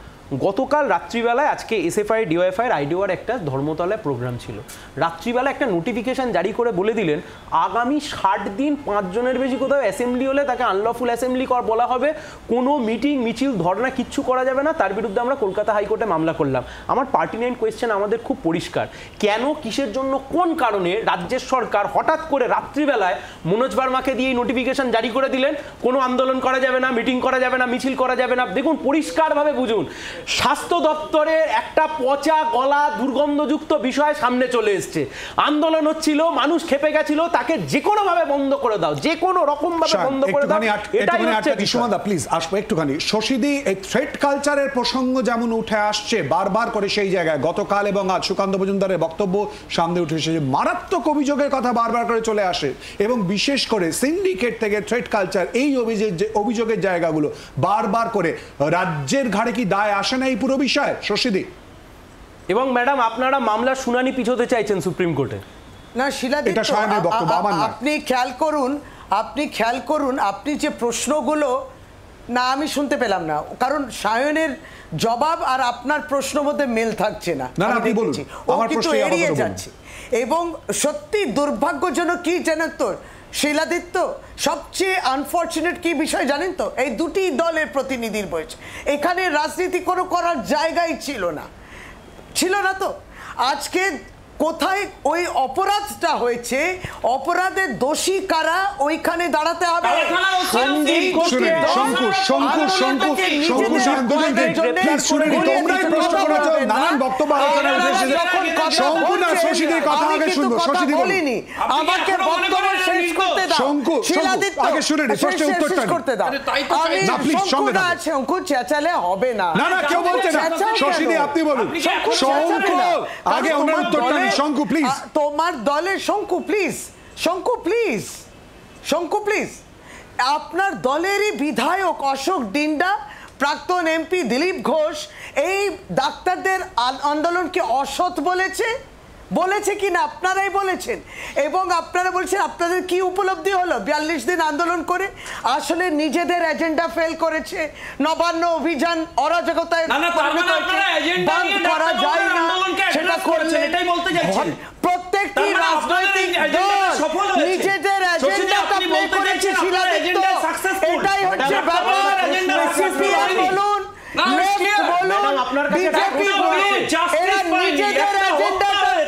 গতকাল রাত্রিবেলায় আজকে এসএফআই ডিওএফআই আইডিওয়ার একটা ধর্মতলায় প্রোগ্রাম ছিল রাত্রিবেলা একটা নোটিফিকেশান জারি করে বলে দিলেন আগামী ষাট দিন পাঁচজনের বেশি কোথাও অ্যাসেম্বলি হলে তাকে আনলফুল অ্যাসেম্বলি কর বলা হবে কোনো মিটিং মিছিল ধর্না কিচ্ছু করা যাবে না তার বিরুদ্ধে আমরা কলকাতা হাইকোর্টে মামলা করলাম আমার পার্টিনেন্ট কোয়েশ্চেন আমাদের খুব পরিষ্কার কেন কিসের জন্য কোন কারণে রাজ্যের সরকার হঠাৎ করে রাত্রিবেলায় মনোজ বার্মাকে দিয়ে এই নোটিফিকেশান জারি করে দিলেন কোনো আন্দোলন করা যাবে না মিটিং করা যাবে না মিছিল করা যাবে না দেখুন পরিষ্কারভাবে বুঝুন স্বাস্থ্য দপ্তরের একটা পচা গলা দুর্গন্ধযুক্ত বিষয় সামনে চলে এসছে আন্দোলন হচ্ছিল মানুষ খেপে গেছিল তাকে যে কোনো ভাবে বন্ধ করে দাও যে কোনো রকম ভাবে বন্ধ করে দাও এটাই হচ্ছে প্লিজ আসবো একটুখানি শশীদি এই থ্রেট কালচারের প্রসঙ্গ যেমন উঠে আসছে বারবার করে সেই জায়গায় গতকাল এবং আজ সুকান্ত মজুমদারের বক্তব্য সামনে উঠে এসেছে মারাত্মক অভিযোগের কথা বারবার করে চলে আসে এবং বিশেষ করে সিন্ডিকেট থেকে থ্রেট কালচার এই অভিযোগের অভিযোগের জায়গাগুলো বারবার করে রাজ্যের ঘাড়ে কি দায় আসে না এই পুরো বিষয়ে শশীদি এবং ম্যাডাম আপনারা মামলা শুনানি পিছোতে চাইছেন সুপ্রিম কোর্টে না শিলাদিত আপনি খেয়াল করুন আপনি খেয়াল করুন আপনি যে প্রশ্নগুলো না আমি শুনতে পেলাম না কারণ সায়নের জবাব আর আপনার প্রশ্ন মধ্যে মেল থাকছে না বলছি ও কিন্তু এড়িয়ে যাচ্ছে এবং সত্যি দুর্ভাগ্যজনক কি জানেন তোর শিলাদিত্য সবচেয়ে আনফর্চুনেট কি বিষয় জানেন তো এই দুটি দলের প্রতিনিধির বয়েছে এখানে রাজনীতি কোনো করার জায়গাই ছিল না ছিল না তো আজকে কোথায় ওই অপরাধটা হয়েছে অপরাধের দোষী কারা ওইখানে দাঁড়াতে হবে আমাকে বক্তব্য শেষ করতে শঙ্কু শিলাদিত্য আগে শুনে নি প্রশ্নের উত্তরটা করতে দাও আমি না প্লিজ না শঙ্কু চেঁচালে হবে না না না কেউ না আপনি বলুন শঙ্কু আগে ওনার উত্তরটা নি শঙ্কু প্লিজ তোমার দলে শঙ্কু প্লিজ শঙ্কু প্লিজ শঙ্কু প্লিজ আপনার দলেরই বিধায়ক অশোক ডিন্ডা প্রাক্তন এমপি দিলীপ ঘোষ এই ডাক্তারদের আন্দোলনকে অসৎ বলেছে বলেছে কি না আপনারাই বলেছেন এবং আপনারা বলছেন আপনাদের কি উপলব্ধি হলো বিয়াল্লিশ দিন আন্দোলন করে আসলে নিজেদের এজেন্ডা ফেল করেছে নবান্ন অভিযান অরাজকতায় প্রত্যেকটি রাজনৈতিক নিজেদের আপনার কাছে এরা নিজেদের এজেন্ডা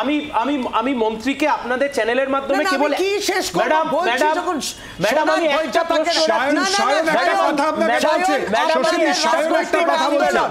আমি আমি আমি মন্ত্রীকে আপনাদের চ্যানেলের মাধ্যমে কেবল কি শেষ ম্যাডাম ম্যাডাম ম্যাডাম আমি একটা কথা ম্যাডাম ম্যাডাম ম্যাডাম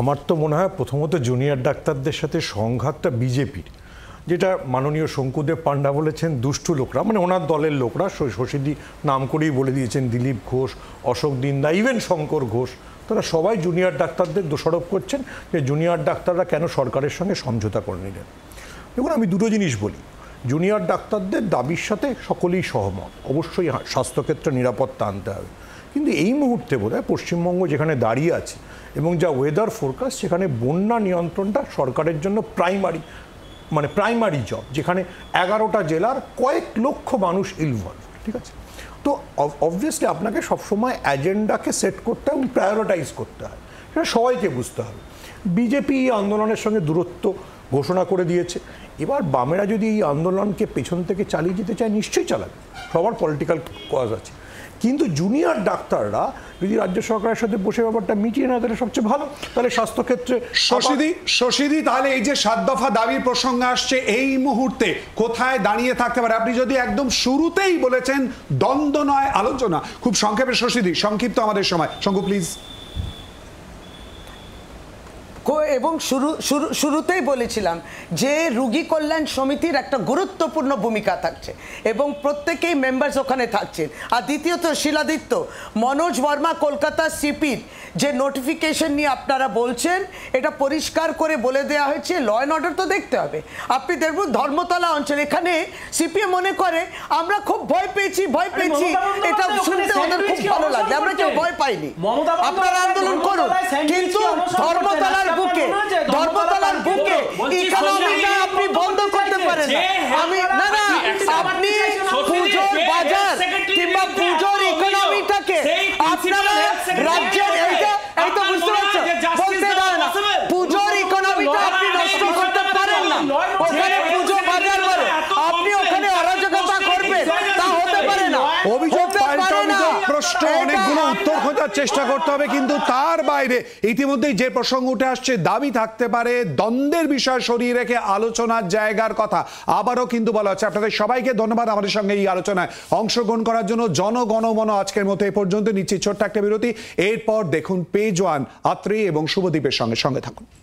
আমার তো মনে হয় প্রথমত জুনিয়র ডাক্তারদের সাথে সংঘাতটা বিজেপির যেটা মাননীয় শঙ্কুদেব পাণ্ডা বলেছেন দুষ্টু লোকরা মানে ওনার দলের লোকরা শশীদি নাম করেই বলে দিয়েছেন দিলীপ ঘোষ অশোক দিন্দা ইভেন শঙ্কর ঘোষ তারা সবাই জুনিয়র ডাক্তারদের দোষারোপ করছেন যে জুনিয়র ডাক্তাররা কেন সরকারের সঙ্গে সমঝোতা করে নিলেন দেখুন আমি দুটো জিনিস বলি জুনিয়র ডাক্তারদের দাবির সাথে সকলেই সহমত অবশ্যই স্বাস্থ্যক্ষেত্রে নিরাপত্তা আনতে হবে কিন্তু এই মুহূর্তে বোধ পশ্চিমবঙ্গ যেখানে দাঁড়িয়ে আছে এবং যা ওয়েদার ফোরকাস্ট সেখানে বন্যা নিয়ন্ত্রণটা সরকারের জন্য প্রাইমারি মানে প্রাইমারি জব যেখানে এগারোটা জেলার কয়েক লক্ষ মানুষ ইনভলভ ঠিক আছে তো অবভিয়াসলি আপনাকে সবসময় অ্যাজেন্ডাকে সেট করতে হয় এবং প্রায়োরিটাইজ করতে হয় সেটা সবাইকে বুঝতে হবে বিজেপি এই আন্দোলনের সঙ্গে দূরত্ব ঘোষণা করে দিয়েছে এবার বামেরা যদি এই আন্দোলনকে পেছন থেকে চালিয়ে যেতে চায় নিশ্চয়ই চালাবে সবার পলিটিক্যাল কজ আছে কিন্তু জুনিয়র ডাক্তাররা যদি রাজ্য সরকারের সাথে বসে ব্যাপারটা মিটিয়ে না তাহলে সবচেয়ে ভালো তাহলে স্বাস্থ্যক্ষেত্রে শশীদি শশীদি তাহলে এই যে সাত দফা দাবির প্রসঙ্গ আসছে এই মুহূর্তে কোথায় দাঁড়িয়ে থাকতে পারে আপনি যদি একদম শুরুতেই বলেছেন দ্বন্দ্ব নয় আলোচনা খুব সংক্ষেপে শশীদি সংক্ষিপ্ত আমাদের সময় শঙ্কু প্লিজ এবং শুরু শুরু শুরুতেই বলেছিলাম যে রুগী কল্যাণ সমিতির একটা গুরুত্বপূর্ণ ভূমিকা থাকছে এবং প্রত্যেকেই মেম্বার্স ওখানে থাকছেন আর দ্বিতীয়ত শিলাদিত্য মনোজ বর্মা কলকাতা সিপির যে নোটিফিকেশন নিয়ে আপনারা বলছেন এটা পরিষ্কার করে বলে দেওয়া হয়েছে ল অ্যান্ড অর্ডার তো দেখতে হবে আপনি দেখবেন ধর্মতলা অঞ্চল এখানে সিপিএম মনে করে আমরা খুব ভয় পেয়েছি ভয় পেয়েছি এটা শুনতে আমাদের খুব ভালো লাগে আমরা কেউ ভয় পাইনি আপনারা আন্দোলন করুন কিন্তু ধর্মতলার বুকে ধর্মতলার বুকে ইকোনমিটা আপনি বন্ধ করতে পারেন আমি না না আপনি পুজোর বাজার কিংবা পুজোর ইকোনমিটাকে আপনারা রাজ্যের এইটা এই বুঝতে পারছেন বলতে দেয় না পুজোর ইকোনমিটা আপনি নষ্ট করতে পারেন না ওখানে পুজো বাজার বাড়ে আপনি ওখানে অরাজকতা করবেন তা হতে পারে না অভিযোগ স্পষ্ট অনেকগুলো উত্তর খোঁজার চেষ্টা করতে হবে কিন্তু তার বাইরে ইতিমধ্যেই যে প্রসঙ্গ উঠে আসছে দাবি থাকতে পারে দ্বন্দ্বের বিষয় সরিয়ে রেখে আলোচনার জায়গার কথা আবারও কিন্তু বলা হচ্ছে আপনাদের সবাইকে ধন্যবাদ আমাদের সঙ্গে এই আলোচনায় অংশগ্রহণ করার জন্য জনগণমন আজকের মতো এ পর্যন্ত নিচ্ছি ছোট্ট একটা বিরতি এরপর দেখুন পেজ ওয়ান আত্রি এবং শুভদীপের সঙ্গে সঙ্গে থাকুন